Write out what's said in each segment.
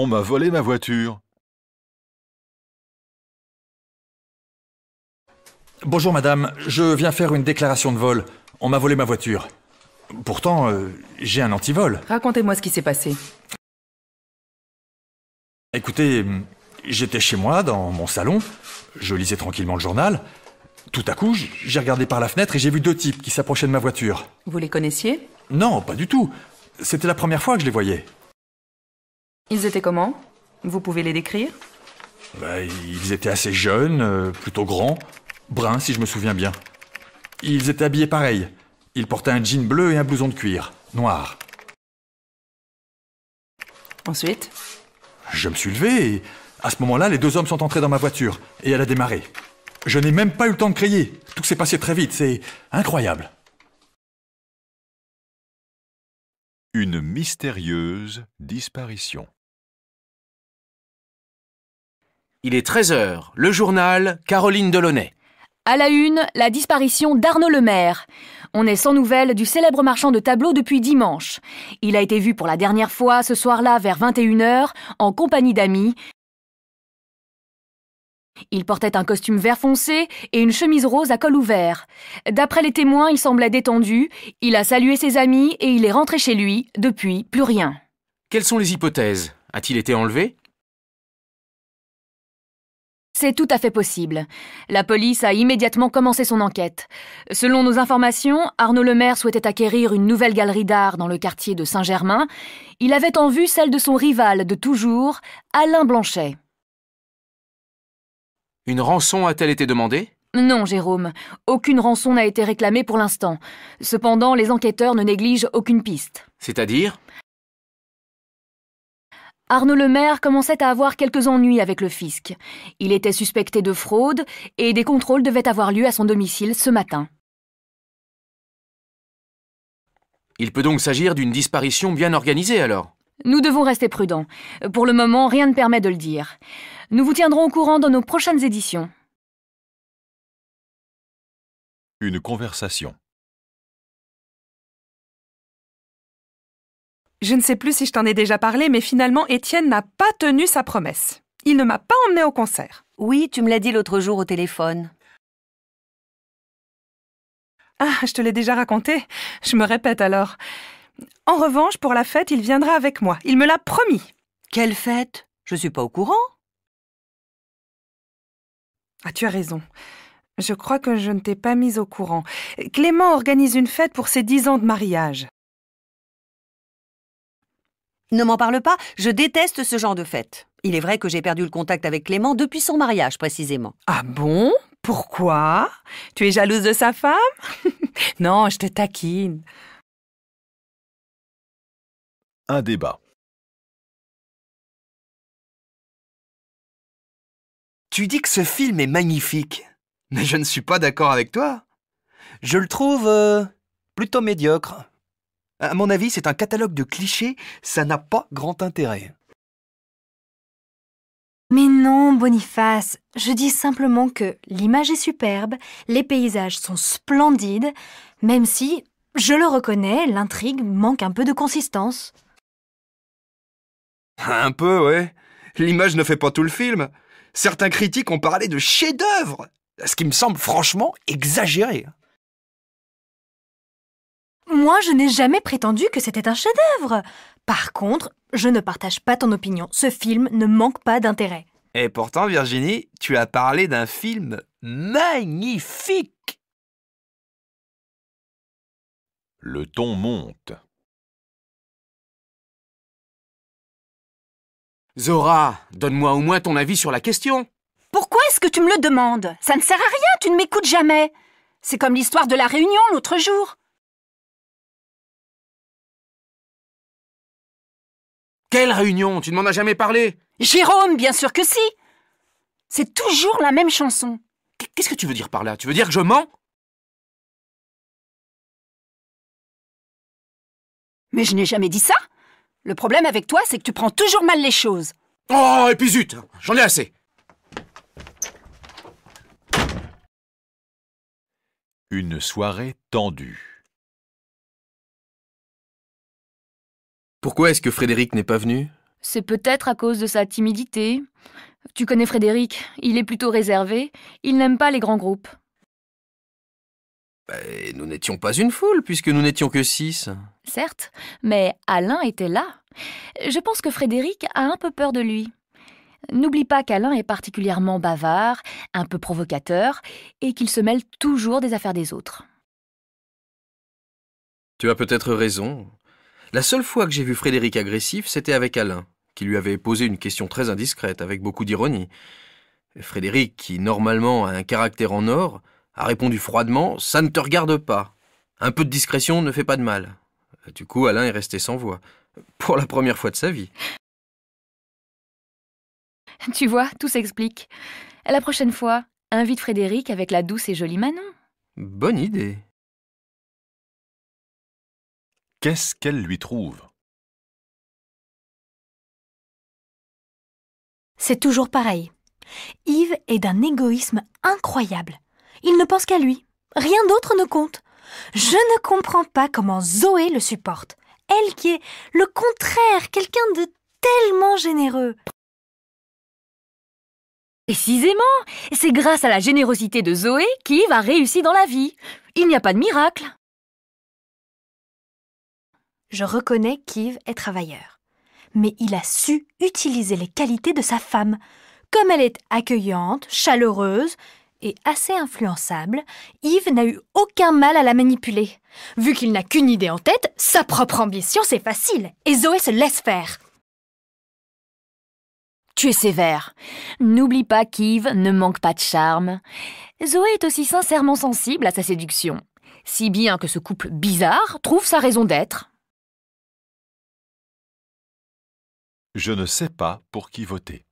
On m'a volé ma voiture. Bonjour madame, je viens faire une déclaration de vol. On m'a volé ma voiture. Pourtant, euh, j'ai un antivol. Racontez-moi ce qui s'est passé. Écoutez, j'étais chez moi, dans mon salon, je lisais tranquillement le journal. Tout à coup, j'ai regardé par la fenêtre et j'ai vu deux types qui s'approchaient de ma voiture. Vous les connaissiez Non, pas du tout. C'était la première fois que je les voyais. Ils étaient comment Vous pouvez les décrire bah, Ils étaient assez jeunes, euh, plutôt grands, bruns si je me souviens bien. Ils étaient habillés pareil. Ils portaient un jean bleu et un blouson de cuir, noir. Ensuite Je me suis levé et à ce moment-là, les deux hommes sont entrés dans ma voiture et elle a démarré. Je n'ai même pas eu le temps de crier. Tout s'est passé très vite, c'est incroyable. Une mystérieuse disparition. Il est 13h. Le journal, Caroline Delaunay. À la une, la disparition d'Arnaud Lemaire. On est sans nouvelles du célèbre marchand de tableaux depuis dimanche. Il a été vu pour la dernière fois ce soir-là vers 21h en compagnie d'amis. Il portait un costume vert foncé et une chemise rose à col ouvert. D'après les témoins, il semblait détendu, il a salué ses amis et il est rentré chez lui. Depuis, plus rien. Quelles sont les hypothèses A-t-il été enlevé c'est tout à fait possible. La police a immédiatement commencé son enquête. Selon nos informations, Arnaud Lemaire souhaitait acquérir une nouvelle galerie d'art dans le quartier de Saint-Germain. Il avait en vue celle de son rival de toujours, Alain Blanchet. Une rançon a-t-elle été demandée non, Jérôme. Aucune rançon n'a été réclamée pour l'instant. Cependant, les enquêteurs ne négligent aucune piste. C'est-à-dire Arnaud Le Maire commençait à avoir quelques ennuis avec le fisc. Il était suspecté de fraude et des contrôles devaient avoir lieu à son domicile ce matin. Il peut donc s'agir d'une disparition bien organisée alors Nous devons rester prudents. Pour le moment, rien ne permet de le dire. Nous vous tiendrons au courant dans nos prochaines éditions. Une conversation. Je ne sais plus si je t'en ai déjà parlé, mais finalement, Étienne n'a pas tenu sa promesse. Il ne m'a pas emmené au concert. Oui, tu me l'as dit l'autre jour au téléphone. Ah, je te l'ai déjà raconté. Je me répète alors. En revanche, pour la fête, il viendra avec moi. Il me l'a promis. Quelle fête Je suis pas au courant. Ah, tu as raison. Je crois que je ne t'ai pas mise au courant. Clément organise une fête pour ses dix ans de mariage. Ne m'en parle pas, je déteste ce genre de fête. Il est vrai que j'ai perdu le contact avec Clément depuis son mariage précisément. Ah bon Pourquoi Tu es jalouse de sa femme Non, je te taquine. Un débat. Tu dis que ce film est magnifique, mais je ne suis pas d'accord avec toi. Je le trouve euh, plutôt médiocre. À mon avis, c'est un catalogue de clichés, ça n'a pas grand intérêt. Mais non, Boniface, je dis simplement que l'image est superbe, les paysages sont splendides, même si, je le reconnais, l'intrigue manque un peu de consistance. Un peu, ouais. L'image ne fait pas tout le film. Certains critiques ont parlé de chef-d'œuvre, ce qui me semble franchement exagéré. Moi, je n'ai jamais prétendu que c'était un chef-d'œuvre. Par contre, je ne partage pas ton opinion. Ce film ne manque pas d'intérêt. Et pourtant, Virginie, tu as parlé d'un film magnifique. Le ton monte. Zora, donne-moi au moins ton avis sur la question. Pourquoi est-ce que tu me le demandes Ça ne sert à rien, tu ne m'écoutes jamais. C'est comme l'histoire de la réunion l'autre jour. Quelle réunion Tu ne m'en as jamais parlé Jérôme, bien sûr que si C'est toujours la même chanson. Qu'est-ce que tu veux dire par là Tu veux dire que je mens Mais je n'ai jamais dit ça Le problème avec toi, c'est que tu prends toujours mal les choses. Oh, et puis J'en ai assez Une soirée tendue. Pourquoi est-ce que Frédéric n'est pas venu C'est peut-être à cause de sa timidité. Tu connais Frédéric, il est plutôt réservé, il n'aime pas les grands groupes. Bah, nous n'étions pas une foule, puisque nous n'étions que six. Certes, mais Alain était là. Je pense que Frédéric a un peu peur de lui. N'oublie pas qu'Alain est particulièrement bavard, un peu provocateur, et qu'il se mêle toujours des affaires des autres. Tu as peut-être raison. La seule fois que j'ai vu Frédéric agressif, c'était avec Alain, qui lui avait posé une question très indiscrète, avec beaucoup d'ironie. Frédéric, qui normalement a un caractère en or, a répondu froidement ⁇ ça ne te regarde pas ⁇ Un peu de discrétion ne fait pas de mal. Du coup, Alain est resté sans voix, pour la première fois de sa vie. Tu vois, tout s'explique. La prochaine fois, invite Frédéric avec la douce et jolie Manon. Bonne idée. Qu'est-ce qu'elle lui trouve C'est toujours pareil. Yves est d'un égoïsme incroyable. Il ne pense qu'à lui. Rien d'autre ne compte. Je ne comprends pas comment Zoé le supporte. Elle qui est le contraire, quelqu'un de tellement généreux. Précisément, c'est grâce à la générosité de Zoé qu'Yves a réussi dans la vie. Il n'y a pas de miracle. Je reconnais qu'Yves est travailleur. Mais il a su utiliser les qualités de sa femme. Comme elle est accueillante, chaleureuse et assez influençable, Yves n'a eu aucun mal à la manipuler. Vu qu'il n'a qu'une idée en tête, sa propre ambition, c'est facile. Et Zoé se laisse faire. Tu es sévère. N'oublie pas qu'Yves ne manque pas de charme. Zoé est aussi sincèrement sensible à sa séduction. Si bien que ce couple bizarre trouve sa raison d'être. Je ne sais pas pour qui voter.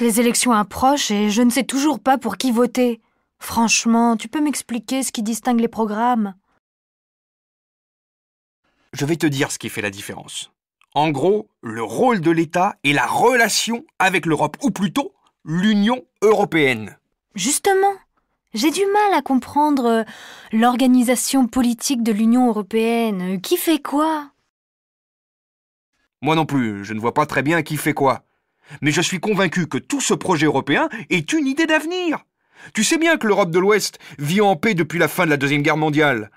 Les élections approchent et je ne sais toujours pas pour qui voter. Franchement, tu peux m'expliquer ce qui distingue les programmes Je vais te dire ce qui fait la différence. En gros, le rôle de l'État et la relation avec l'Europe, ou plutôt l'Union européenne. Justement, j'ai du mal à comprendre euh, l'organisation politique de l'Union européenne. Euh, qui fait quoi Moi non plus, je ne vois pas très bien qui fait quoi. Mais je suis convaincu que tout ce projet européen est une idée d'avenir. Tu sais bien que l'Europe de l'Ouest vit en paix depuis la fin de la Deuxième Guerre mondiale.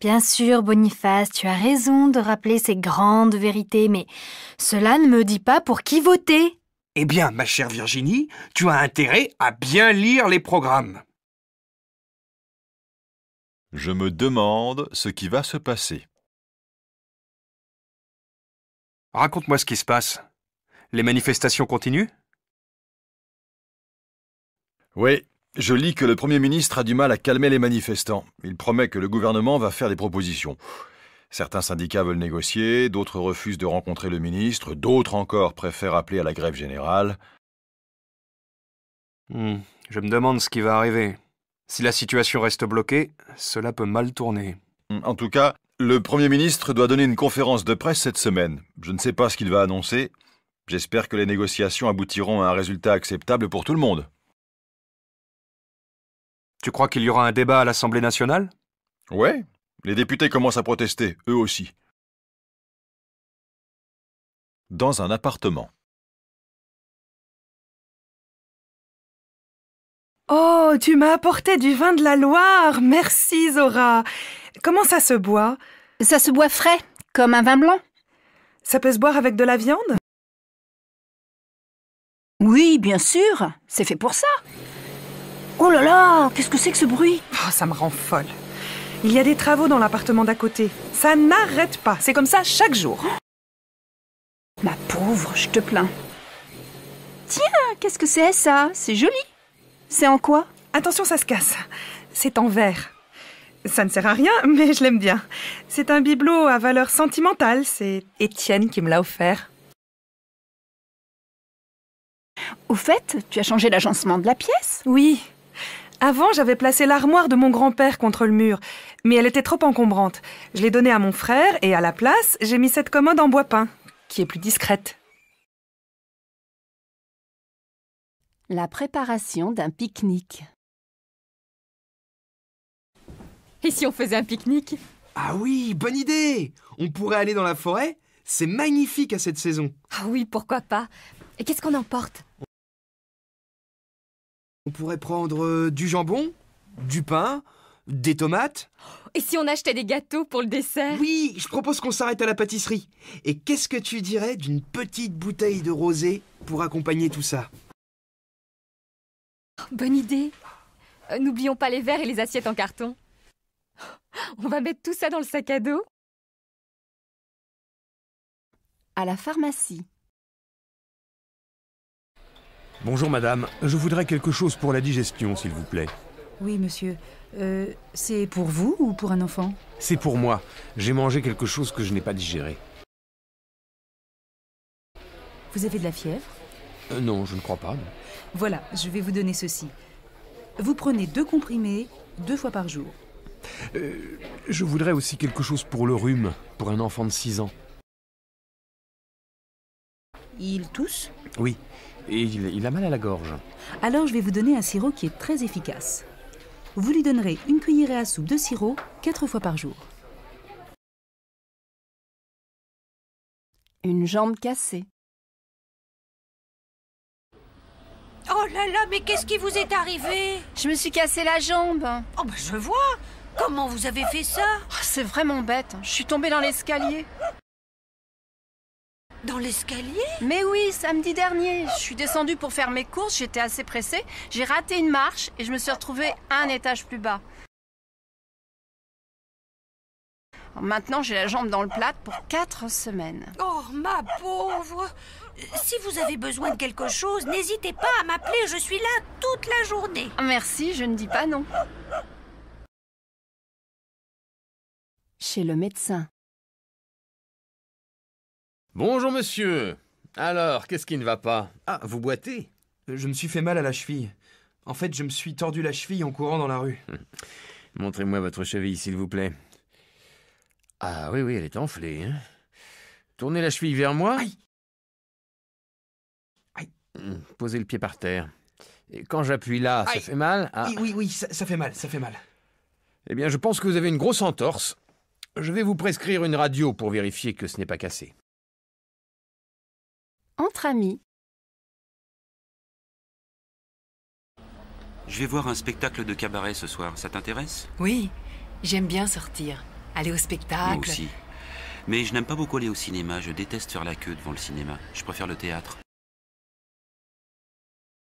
Bien sûr, Boniface, tu as raison de rappeler ces grandes vérités, mais cela ne me dit pas pour qui voter. Eh bien, ma chère Virginie, tu as intérêt à bien lire les programmes. Je me demande ce qui va se passer. Raconte-moi ce qui se passe. Les manifestations continuent Oui, je lis que le Premier ministre a du mal à calmer les manifestants. Il promet que le gouvernement va faire des propositions. Certains syndicats veulent négocier, d'autres refusent de rencontrer le ministre, d'autres encore préfèrent appeler à la grève générale. Hmm, je me demande ce qui va arriver. Si la situation reste bloquée, cela peut mal tourner. Hmm, en tout cas, le Premier ministre doit donner une conférence de presse cette semaine. Je ne sais pas ce qu'il va annoncer. J'espère que les négociations aboutiront à un résultat acceptable pour tout le monde. Tu crois qu'il y aura un débat à l'Assemblée nationale Ouais, les députés commencent à protester, eux aussi. Dans un appartement. Oh, tu m'as apporté du vin de la Loire. Merci, Zora. Comment ça se boit Ça se boit frais, comme un vin blanc. Ça peut se boire avec de la viande Oui, bien sûr. C'est fait pour ça. Oh là là, qu'est-ce que c'est que ce bruit oh, Ça me rend folle. Il y a des travaux dans l'appartement d'à côté. Ça n'arrête pas. C'est comme ça chaque jour. Ma pauvre, je te plains. Tiens, qu'est-ce que c'est ça C'est joli. C'est en quoi Attention, ça se casse. C'est en verre. Ça ne sert à rien, mais je l'aime bien. C'est un bibelot à valeur sentimentale. C'est Étienne qui me l'a offert. Au fait, tu as changé l'agencement de la pièce Oui, avant, j'avais placé l'armoire de mon grand-père contre le mur, mais elle était trop encombrante. Je l'ai donnée à mon frère et à la place, j'ai mis cette commode en bois peint, qui est plus discrète. La préparation d'un pique-nique. Et si on faisait un pique-nique Ah oui, bonne idée On pourrait aller dans la forêt C'est magnifique à cette saison Ah oui, pourquoi pas Et qu'est-ce qu'on emporte on pourrait prendre euh, du jambon, du pain, des tomates. Et si on achetait des gâteaux pour le dessert Oui, je propose qu'on s'arrête à la pâtisserie. Et qu'est-ce que tu dirais d'une petite bouteille de rosée pour accompagner tout ça Bonne idée. Euh, n'oublions pas les verres et les assiettes en carton. On va mettre tout ça dans le sac à dos. À la pharmacie. Bonjour madame, je voudrais quelque chose pour la digestion, s'il vous plaît. Oui, monsieur. Euh, c'est pour vous ou pour un enfant C'est pour moi. J'ai mangé quelque chose que je n'ai pas digéré. Vous avez de la fièvre euh, Non, je ne crois pas. Voilà, je vais vous donner ceci. Vous prenez deux comprimés deux fois par jour. Euh, je voudrais aussi quelque chose pour le rhume, pour un enfant de 6 ans. Il tousse Oui, et il, a mal à la gorge. Alors je vais vous donner un sirop qui est très efficace. Vous lui donnerez une cuillerée à soupe de sirop quatre fois par jour. Une jambe cassée. Oh là là, mais qu'est-ce qui vous est arrivé Je me suis cassé la jambe. Oh ben je vois. Comment vous avez fait ça oh, C'est vraiment bête. Je suis tombée dans l'escalier. Dans l'escalier Mais oui, samedi dernier. Je suis descendue pour faire mes courses, j'étais assez pressée. J'ai raté une marche et je me suis retrouvée un étage plus bas. maintenant, j'ai la jambe dans le plat pour quatre semaines. Oh, ma pauvre Si vous avez besoin de quelque chose, n'hésitez pas à m'appeler, je suis là toute la journée. Ah, merci, je ne dis pas non. Chez le médecin. Bonjour monsieur. Alors, qu'est-ce qui ne va pas Ah, vous boitez euh, Je me suis fait mal à la cheville. En fait, je me suis tordu la cheville en courant dans la rue. Hum. Montrez-moi votre cheville, s'il vous plaît. Ah oui, oui, elle est enflée. Hein. Tournez la cheville vers moi. Aïe Aïe hum, Posez le pied par terre. Et quand j'appuie là, ça fait mal ah. Oui, oui, ça fait mal, ça fait mal. Eh bien, je pense que vous avez une grosse entorse. Je vais vous prescrire une radio pour vérifier que ce n'est pas cassé. Entre amis. Je vais voir un spectacle de cabaret ce soir. Ça t'intéresse Oui, j'aime bien sortir, aller au spectacle. Moi aussi. Mais je n'aime pas beaucoup aller au cinéma. Je déteste faire la queue devant le cinéma. Je préfère le théâtre.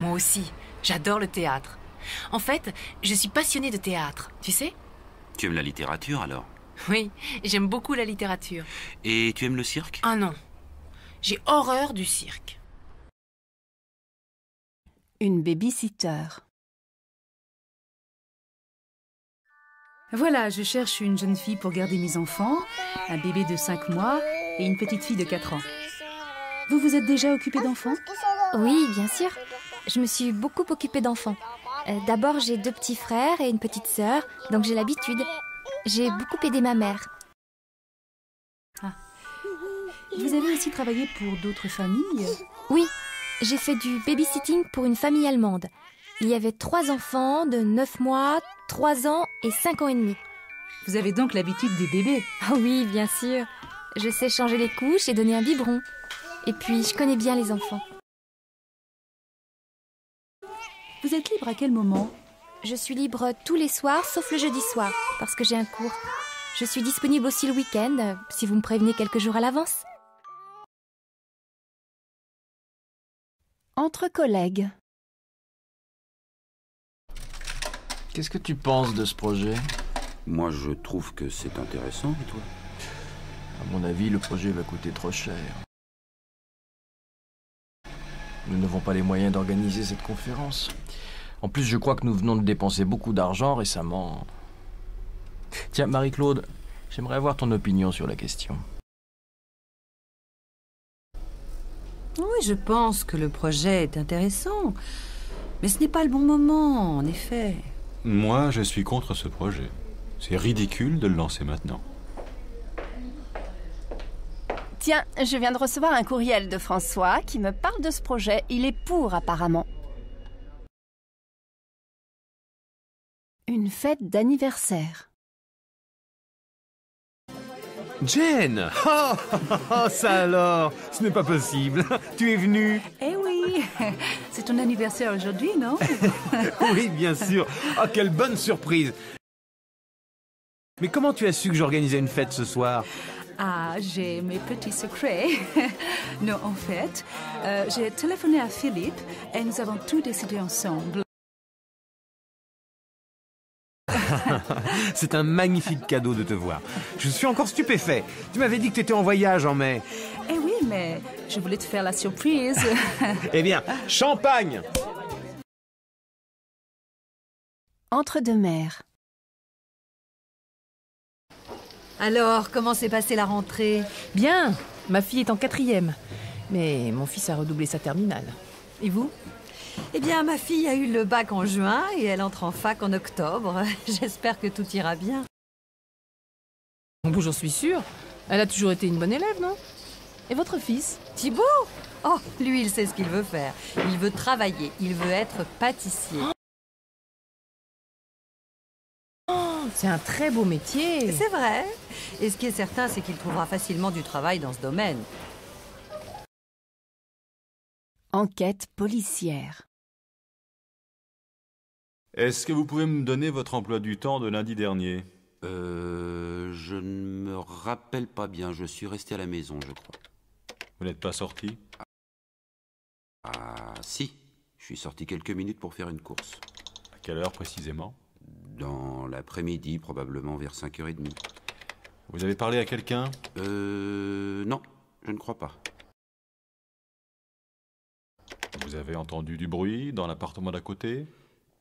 Moi aussi, j'adore le théâtre. En fait, je suis passionnée de théâtre, tu sais Tu aimes la littérature alors Oui, j'aime beaucoup la littérature. Et tu aimes le cirque Ah non, j'ai horreur du cirque. Une baby-sitter. Voilà, je cherche une jeune fille pour garder mes enfants, un bébé de 5 mois et une petite fille de 4 ans. Vous vous êtes déjà occupée d'enfants Oui, bien sûr. Je me suis beaucoup occupée d'enfants. Euh, d'abord, j'ai deux petits frères et une petite sœur, donc j'ai l'habitude. J'ai beaucoup aidé ma mère. Vous avez aussi travaillé pour d'autres familles Oui, j'ai fait du babysitting pour une famille allemande. Il y avait trois enfants de 9 mois, 3 ans et 5 ans et demi. Vous avez donc l'habitude des bébés Ah oui, bien sûr. Je sais changer les couches et donner un biberon. Et puis, je connais bien les enfants. Vous êtes libre à quel moment Je suis libre tous les soirs, sauf le jeudi soir, parce que j'ai un cours. Je suis disponible aussi le week-end, si vous me prévenez quelques jours à l'avance. Qu'est-ce que tu penses de ce projet Moi, je trouve que c'est intéressant, et toi À mon avis, le projet va coûter trop cher. Nous n'avons pas les moyens d'organiser cette conférence. En plus, je crois que nous venons de dépenser beaucoup d'argent récemment. Tiens, Marie-Claude, j'aimerais avoir ton opinion sur la question. Oui, je pense que le projet est intéressant. Mais ce n'est pas le bon moment, en effet. Moi, je suis contre ce projet. C'est ridicule de le lancer maintenant. Tiens, je viens de recevoir un courriel de François qui me parle de ce projet. Il est pour, apparemment. Une fête d'anniversaire. Jane oh, oh, oh, ça alors Ce n'est pas possible Tu es venue Eh oui C'est ton anniversaire aujourd'hui, non Oui, bien sûr Oh, quelle bonne surprise Mais comment tu as su que j'organisais une fête ce soir ah, j'ai mes petits secrets. non, en fait, euh, j'ai téléphoné à Philippe et nous avons tout décidé ensemble. C'est un magnifique cadeau de te voir. Je suis encore stupéfait. Tu m'avais dit que tu étais en voyage en mai. Eh oui, mais je voulais te faire la surprise. eh bien, champagne Entre deux mers. Alors, comment s'est passée la rentrée Bien Ma fille est en quatrième. Mais mon fils a redoublé sa terminale. Et vous eh bien, ma fille a eu le bac en juin et elle entre en fac en octobre. J'espère que tout ira bien. Bon, j'en suis sûre. Elle a toujours été une bonne élève, non Et votre fils Thibaut Oh, lui, il sait ce qu'il veut faire. Il veut travailler, il veut être pâtissier. Oh, c'est un très beau métier. C'est vrai. Et ce qui est certain, c'est qu'il trouvera facilement du travail dans ce domaine. Enquête policière. Est-ce que vous pouvez me donner votre emploi du temps de lundi dernier Euh. Je ne me rappelle pas bien. Je suis resté à la maison, je crois. Vous n'êtes pas sorti Ah, si. Je suis sorti quelques minutes pour faire une course. À quelle heure précisément Dans l'après-midi, probablement vers 5h30. Vous avez parlé à quelqu'un Euh. Non, je ne crois pas. Vous avez entendu du bruit dans l'appartement d'à côté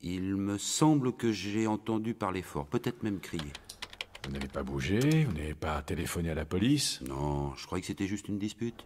Il me semble que j'ai entendu parler fort, peut-être même crier. Vous n'avez pas bougé Vous n'avez pas téléphoné à la police Non, je croyais que c'était juste une dispute.